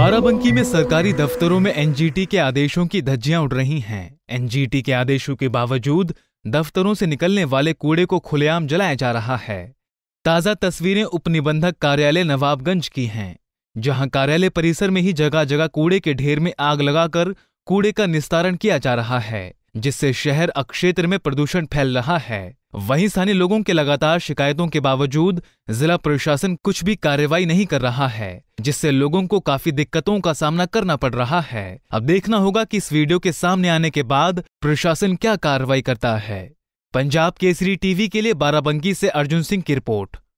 बाराबंकी में सरकारी दफ्तरों में एनजीटी के आदेशों की धज्जियां उड़ रही हैं एनजीटी के आदेशों के बावजूद दफ्तरों से निकलने वाले कूड़े को खुलेआम जलाया जा रहा है ताजा तस्वीरें उपनिबंधक कार्यालय नवाबगंज की हैं जहां कार्यालय परिसर में ही जगह जगह कूड़े के ढेर में आग लगाकर कूड़े का निस्तारण किया जा रहा है जिससे शहर अक्षेत्र में प्रदूषण फैल रहा है वहीं स्थानीय लोगों के लगातार शिकायतों के बावजूद जिला प्रशासन कुछ भी कार्रवाई नहीं कर रहा है जिससे लोगों को काफी दिक्कतों का सामना करना पड़ रहा है अब देखना होगा कि इस वीडियो के सामने आने के बाद प्रशासन क्या कार्रवाई करता है पंजाब केसरी टीवी के लिए बाराबंकी से अर्जुन सिंह की रिपोर्ट